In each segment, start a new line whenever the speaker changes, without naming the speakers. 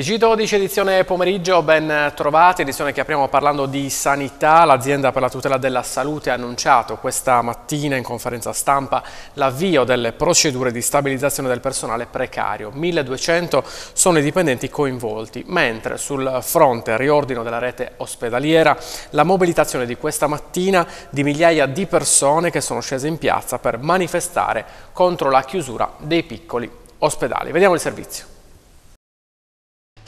TG12, edizione pomeriggio, ben trovati, edizione che apriamo parlando di sanità. L'azienda per la tutela della salute ha annunciato questa mattina in conferenza stampa l'avvio delle procedure di stabilizzazione del personale precario. 1200 sono i dipendenti coinvolti, mentre sul fronte riordino della rete ospedaliera la mobilitazione di questa mattina di migliaia di persone che sono scese in piazza per manifestare contro la chiusura dei piccoli ospedali. Vediamo il servizio.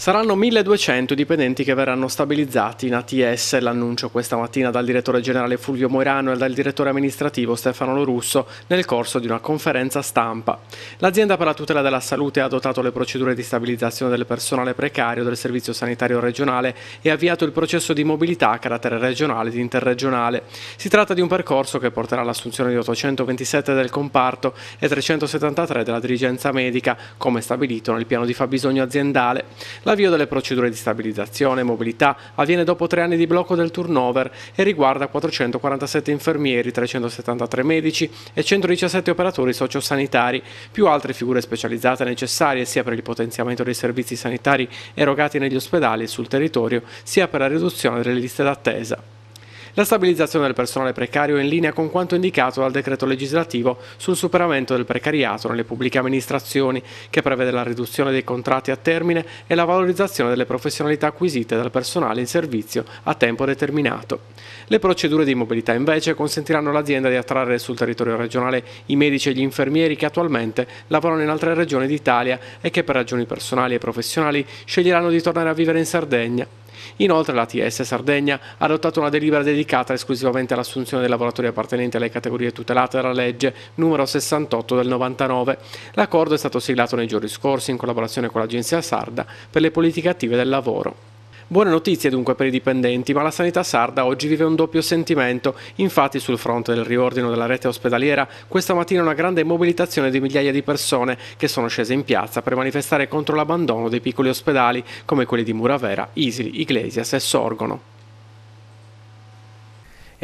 Saranno 1200 i dipendenti che verranno stabilizzati in ATS, l'annuncio questa mattina dal direttore generale Fulvio Moirano e dal direttore amministrativo Stefano Lorusso nel corso di una conferenza stampa. L'azienda per la tutela della salute ha adottato le procedure di stabilizzazione del personale precario del servizio sanitario regionale e ha avviato il processo di mobilità a carattere regionale ed interregionale. Si tratta di un percorso che porterà all'assunzione di 827 del comparto e 373 della dirigenza medica, come stabilito nel piano di fabbisogno aziendale. La L'avvio delle procedure di stabilizzazione e mobilità avviene dopo tre anni di blocco del turnover e riguarda 447 infermieri, 373 medici e 117 operatori sociosanitari, più altre figure specializzate necessarie sia per il potenziamento dei servizi sanitari erogati negli ospedali e sul territorio, sia per la riduzione delle liste d'attesa. La stabilizzazione del personale precario è in linea con quanto indicato dal decreto legislativo sul superamento del precariato nelle pubbliche amministrazioni, che prevede la riduzione dei contratti a termine e la valorizzazione delle professionalità acquisite dal personale in servizio a tempo determinato. Le procedure di mobilità invece consentiranno all'azienda di attrarre sul territorio regionale i medici e gli infermieri che attualmente lavorano in altre regioni d'Italia e che per ragioni personali e professionali sceglieranno di tornare a vivere in Sardegna. Inoltre la TS Sardegna ha adottato una delibera dedicata esclusivamente all'assunzione dei lavoratori appartenenti alle categorie tutelate dalla legge numero 68 del 99. L'accordo è stato siglato nei giorni scorsi in collaborazione con l'Agenzia Sarda per le politiche attive del lavoro. Buone notizie dunque per i dipendenti, ma la sanità sarda oggi vive un doppio sentimento. Infatti sul fronte del riordino della rete ospedaliera, questa mattina una grande mobilitazione di migliaia di persone che sono scese in piazza per manifestare contro l'abbandono dei piccoli ospedali come quelli di Muravera, Isili, Iglesias e Sorgono.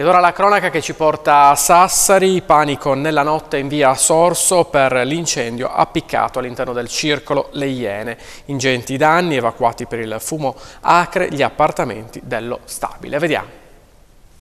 Ed ora la cronaca che ci porta a Sassari, panico nella notte in via Sorso per l'incendio appiccato all'interno del circolo Le Iene. Ingenti danni evacuati per il fumo acre gli appartamenti dello stabile. Vediamo.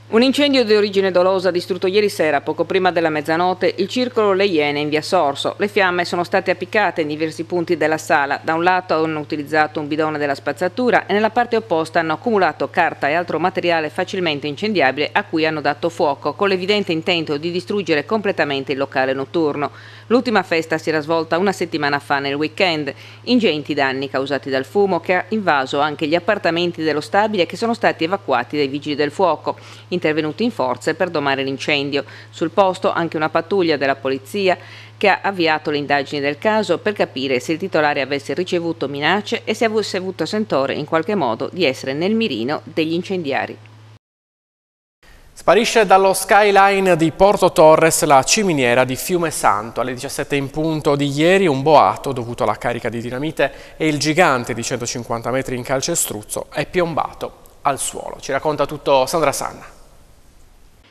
Un incendio di origine dolosa ha distrutto ieri sera, poco prima della mezzanotte, il circolo Le Iene in via Sorso. Le fiamme sono state appiccate in diversi punti della sala. Da un lato hanno utilizzato un bidone della spazzatura e nella parte opposta hanno accumulato carta e altro materiale facilmente incendiabile a cui hanno dato fuoco, con l'evidente intento di distruggere completamente il locale notturno. L'ultima festa si era svolta una settimana fa nel weekend. Ingenti danni causati dal fumo che ha invaso anche gli appartamenti dello stabile che sono stati evacuati dai vigili del fuoco, intervenuti in forze per domare l'incendio. Sul posto anche una pattuglia della polizia che ha avviato le indagini del caso per capire se il titolare avesse ricevuto minacce e se avesse avuto sentore in qualche modo di essere nel mirino degli incendiari.
Sparisce dallo skyline di Porto Torres la ciminiera di Fiume Santo. Alle 17 in punto di ieri un boato dovuto alla carica di dinamite e il gigante di 150 metri in calcestruzzo è piombato al suolo. Ci racconta tutto
Sandra Sanna.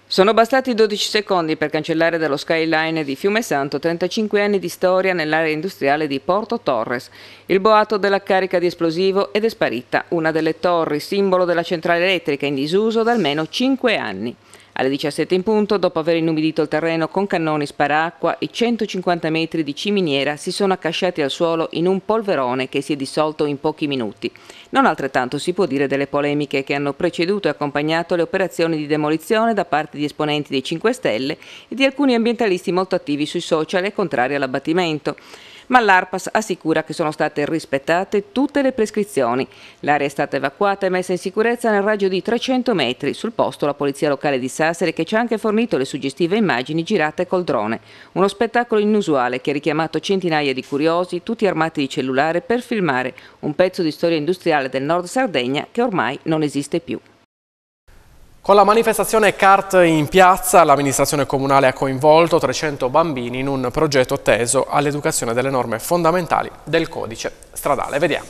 Sono bastati 12 secondi per cancellare dallo skyline di Fiume Santo 35 anni di storia nell'area industriale di Porto Torres. Il boato della carica di esplosivo ed è sparita una delle torri, simbolo della centrale elettrica in disuso da almeno 5 anni. Alle 17 in punto, dopo aver inumidito il terreno con cannoni sparacqua, i 150 metri di ciminiera si sono accasciati al suolo in un polverone che si è dissolto in pochi minuti. Non altrettanto si può dire delle polemiche che hanno preceduto e accompagnato le operazioni di demolizione da parte di esponenti dei 5 Stelle e di alcuni ambientalisti molto attivi sui social e contrari all'abbattimento ma l'ARPAS assicura che sono state rispettate tutte le prescrizioni. L'area è stata evacuata e messa in sicurezza nel raggio di 300 metri. Sul posto la polizia locale di Sassari che ci ha anche fornito le suggestive immagini girate col drone. Uno spettacolo inusuale che ha richiamato centinaia di curiosi, tutti armati di cellulare, per filmare un pezzo di storia industriale del nord Sardegna che ormai non esiste più.
Con la manifestazione CART in piazza, l'amministrazione comunale ha coinvolto 300 bambini in un progetto teso all'educazione delle norme fondamentali del codice stradale. Vediamo.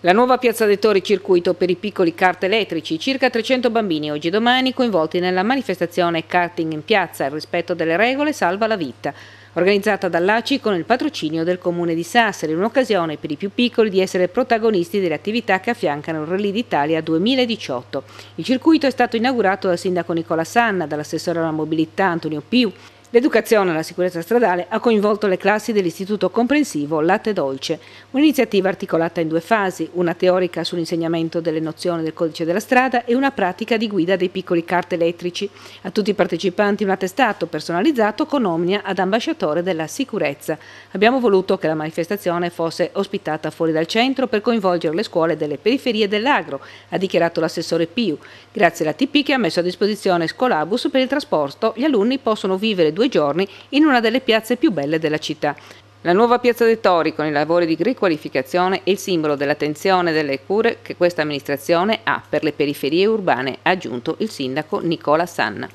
La nuova Piazza dei Tori circuito per i piccoli kart elettrici, circa 300 bambini oggi e domani coinvolti nella manifestazione karting in piazza, il rispetto delle regole salva la vita organizzata dall'ACI con il patrocinio del Comune di Sassari, un'occasione per i più piccoli di essere protagonisti delle attività che affiancano il Rally d'Italia 2018. Il circuito è stato inaugurato dal sindaco Nicola Sanna, dall'assessore alla mobilità Antonio Piu, L'educazione alla sicurezza stradale ha coinvolto le classi dell'Istituto Comprensivo Latte Dolce, un'iniziativa articolata in due fasi, una teorica sull'insegnamento delle nozioni del codice della strada e una pratica di guida dei piccoli carte elettrici. A tutti i partecipanti un attestato personalizzato con omnia ad ambasciatore della sicurezza. Abbiamo voluto che la manifestazione fosse ospitata fuori dal centro per coinvolgere le scuole delle periferie dell'agro, ha dichiarato l'assessore Piu. Grazie all'ATP che ha messo a disposizione Scolabus per il trasporto, gli alunni possono vivere due giorni in una delle piazze più belle della città. La nuova Piazza dei Tori, con i lavori di riqualificazione, è il simbolo dell'attenzione e delle cure che questa amministrazione ha per le periferie urbane, ha aggiunto il sindaco Nicola Sanna.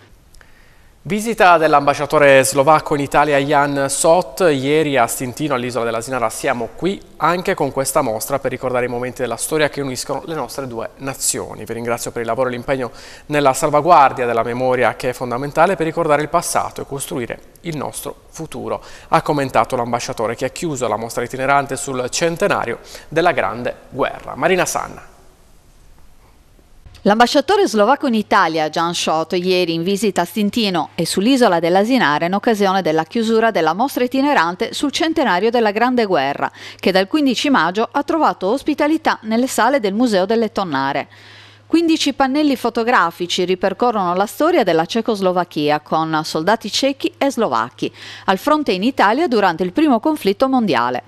Visita dell'ambasciatore slovacco in Italia Jan Sot, ieri a Stintino all'isola della Sinara siamo qui anche con questa mostra per ricordare i momenti della storia che uniscono le nostre due nazioni. Vi ringrazio per il lavoro e l'impegno nella salvaguardia della memoria che è fondamentale per ricordare il passato e costruire il nostro futuro, ha commentato l'ambasciatore che ha chiuso la mostra itinerante sul centenario della Grande Guerra. Marina Sanna.
L'ambasciatore slovacco in Italia, Gian Schott, ieri in visita a Stintino e sull'isola dell'Asinara in occasione della chiusura della mostra itinerante sul centenario della Grande Guerra, che dal 15 maggio ha trovato ospitalità nelle sale del Museo delle Tonnare. 15 pannelli fotografici ripercorrono la storia della Cecoslovacchia con soldati cechi e slovacchi, al fronte in Italia durante il primo conflitto mondiale.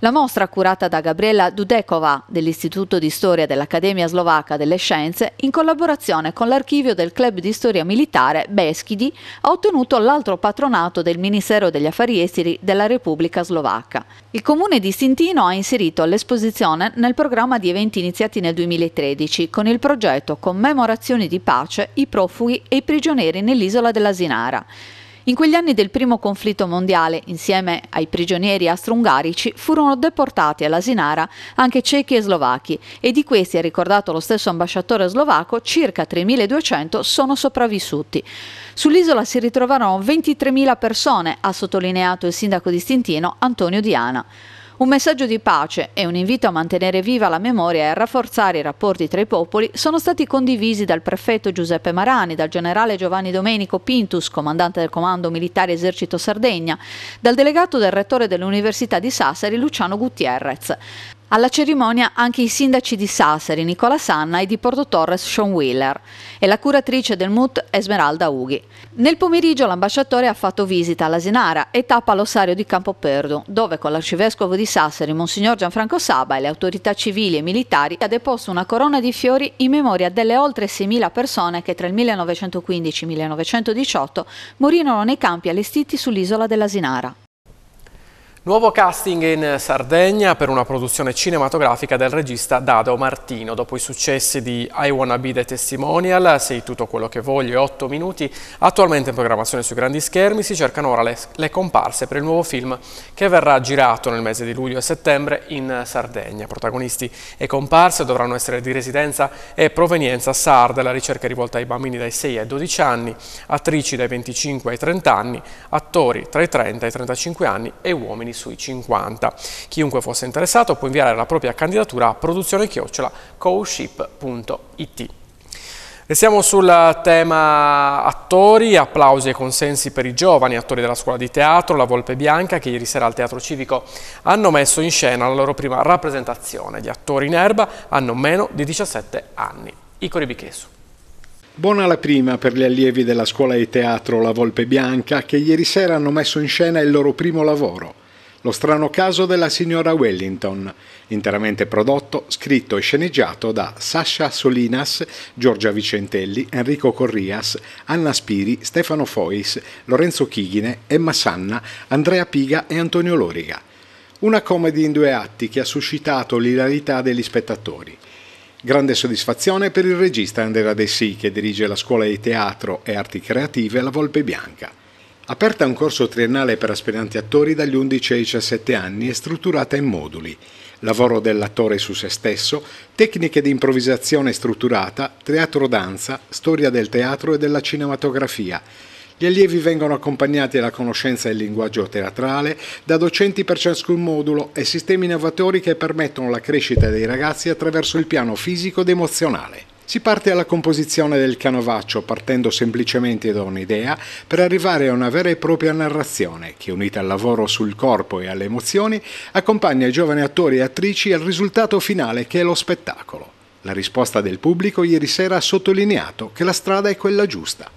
La mostra curata da Gabriela Dudekova dell'Istituto di Storia dell'Accademia Slovacca delle Scienze in collaborazione con l'archivio del Club di Storia Militare Beschidi ha ottenuto l'altro patronato del Ministero degli Affari Esteri della Repubblica Slovacca. Il comune di Sintino ha inserito l'esposizione nel programma di eventi iniziati nel 2013 con il progetto Commemorazioni di pace, i profughi e i prigionieri nell'isola della Sinara. In quegli anni del primo conflitto mondiale, insieme ai prigionieri austro-ungarici, furono deportati alla Sinara anche cechi e slovacchi e di questi, ha ricordato lo stesso ambasciatore slovacco, circa 3.200 sono sopravvissuti. Sull'isola si ritrovarono 23.000 persone, ha sottolineato il sindaco di Stintino Antonio Diana. Un messaggio di pace e un invito a mantenere viva la memoria e a rafforzare i rapporti tra i popoli sono stati condivisi dal prefetto Giuseppe Marani, dal generale Giovanni Domenico Pintus, comandante del Comando Militare Esercito Sardegna, dal delegato del rettore dell'Università di Sassari Luciano Gutierrez. Alla cerimonia anche i sindaci di Sassari, Nicola Sanna e di Porto Torres, Sean Wheeler, e la curatrice del MUT, Esmeralda Ughi. Nel pomeriggio l'ambasciatore ha fatto visita all'Asinara e tappa all'ossario di Campoperdu, dove con l'arcivescovo di Sassari, Monsignor Gianfranco Saba e le autorità civili e militari ha deposto una corona di fiori in memoria delle oltre 6.000 persone che tra il 1915 e il 1918 morirono nei campi allestiti sull'isola dell'Asinara.
Nuovo casting in Sardegna per una produzione cinematografica del regista Dado Martino. Dopo i successi di I Wanna Be the Testimonial, Sei tutto quello che voglio, 8 minuti, attualmente in programmazione sui grandi schermi, si cercano ora le, le comparse per il nuovo film che verrà girato nel mese di luglio e settembre in Sardegna. Protagonisti e comparse dovranno essere di residenza e provenienza sarda, la ricerca è rivolta ai bambini dai 6 ai 12 anni, attrici dai 25 ai 30 anni, attori tra i 30 e i 35 anni e uomini sui 50. Chiunque fosse interessato può inviare la propria candidatura a produzione-coship.it. Restiamo sul tema attori, applausi e consensi per i giovani attori della scuola di teatro, la Volpe Bianca, che ieri sera al Teatro Civico hanno messo in scena la loro prima rappresentazione. Gli attori in erba hanno meno di 17 anni. Icori Bichesu.
Buona la prima per gli allievi della scuola di teatro La Volpe Bianca che ieri sera hanno messo in scena il loro primo lavoro. Lo strano caso della signora Wellington, interamente prodotto, scritto e sceneggiato da Sasha Solinas, Giorgia Vicentelli, Enrico Corrias, Anna Spiri, Stefano Fois, Lorenzo Chighine, Emma Sanna, Andrea Piga e Antonio Loriga. Una comedy in due atti che ha suscitato l'ilarità degli spettatori. Grande soddisfazione per il regista Andrea De Sì che dirige la scuola di teatro e arti creative La Volpe Bianca aperta un corso triennale per aspiranti attori dagli 11 ai 17 anni e strutturata in moduli. Lavoro dell'attore su se stesso, tecniche di improvvisazione strutturata, teatro-danza, storia del teatro e della cinematografia. Gli allievi vengono accompagnati alla conoscenza del linguaggio teatrale da docenti per ciascun modulo e sistemi innovatori che permettono la crescita dei ragazzi attraverso il piano fisico ed emozionale. Si parte alla composizione del canovaccio partendo semplicemente da un'idea per arrivare a una vera e propria narrazione che unita al lavoro sul corpo e alle emozioni accompagna i giovani attori e attrici al risultato finale che è lo spettacolo. La risposta del pubblico ieri sera ha sottolineato che la strada è quella giusta.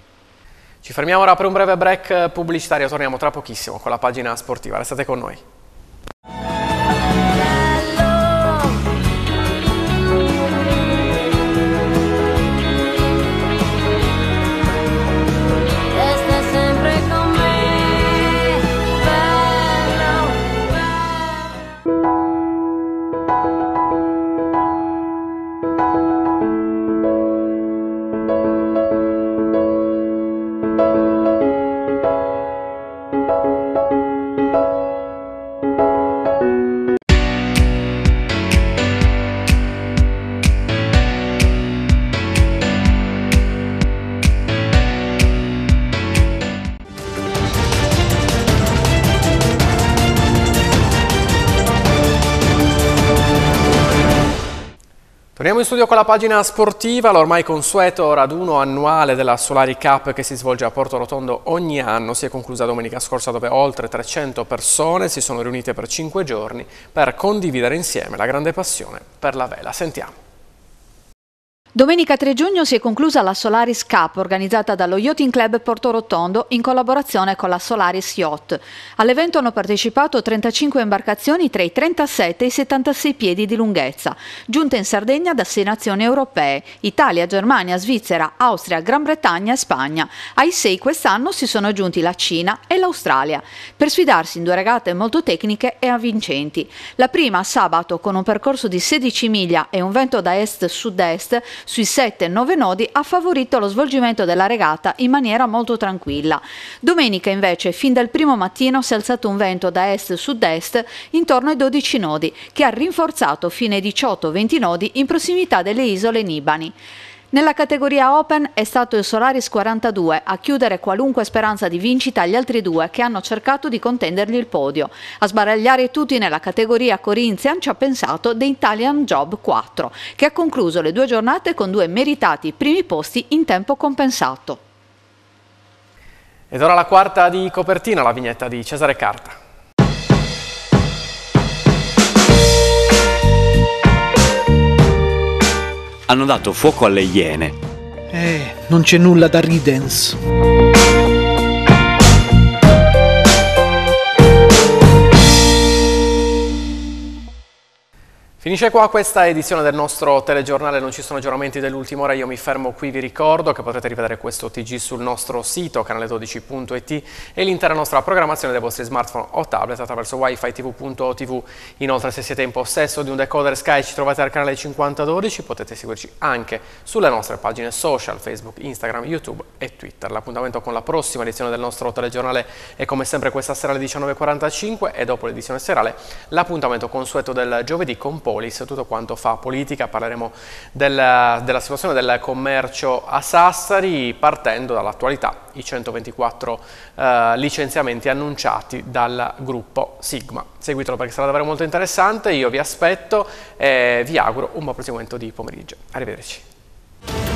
Ci fermiamo ora per un breve break pubblicitario, torniamo tra pochissimo con la pagina sportiva, restate con noi. studio con la pagina sportiva, l'ormai consueto raduno annuale della Solari Cup che si svolge a Porto Rotondo ogni anno si è conclusa domenica scorsa dove oltre 300 persone si sono riunite per 5 giorni per condividere insieme la grande passione per la vela. Sentiamo.
Domenica 3 giugno si è conclusa la Solaris Cup organizzata dallo Yachting Club Porto Rotondo in collaborazione con la Solaris Yacht. All'evento hanno partecipato 35 imbarcazioni tra i 37 e i 76 piedi di lunghezza, giunte in Sardegna da 6 nazioni europee, Italia, Germania, Svizzera, Austria, Gran Bretagna e Spagna. Ai 6 quest'anno si sono aggiunti la Cina e l'Australia, per sfidarsi in due regate molto tecniche e avvincenti. La prima sabato con un percorso di 16 miglia e un vento da est-sud-est sui 7-9 nodi ha favorito lo svolgimento della regata in maniera molto tranquilla. Domenica invece fin dal primo mattino si è alzato un vento da est-sud-est intorno ai 12 nodi che ha rinforzato fino ai 18-20 nodi in prossimità delle isole Nibani. Nella categoria Open è stato il Solaris 42 a chiudere qualunque speranza di vincita agli altri due che hanno cercato di contendergli il podio. A sbaragliare tutti nella categoria Corinthian ci ha pensato The Italian Job 4, che ha concluso le due giornate con due meritati primi posti in tempo compensato.
Ed ora la quarta di copertina, la vignetta di Cesare Carta.
hanno dato fuoco alle iene.
Eh, non c'è nulla da Ridens. Finisce qua questa edizione del nostro telegiornale, non ci sono aggiornamenti dell'ultima ora, io mi fermo qui, vi ricordo che potrete rivedere questo TG sul nostro sito canale12.it e l'intera nostra programmazione dei vostri smartphone o tablet attraverso wifi tv.tv. Inoltre se siete in possesso di un decoder Sky ci trovate al canale 5012, potete seguirci anche sulle nostre pagine social, Facebook, Instagram, YouTube e Twitter. L'appuntamento con la prossima edizione del nostro telegiornale è come sempre questa sera alle 19.45 e dopo l'edizione serale l'appuntamento consueto del giovedì con Polis, tutto quanto fa politica, parleremo del, della situazione del commercio a Sassari partendo dall'attualità, i 124 eh, licenziamenti annunciati dal gruppo Sigma. Seguitelo perché sarà davvero molto interessante, io vi aspetto e vi auguro un buon proseguimento di pomeriggio. Arrivederci.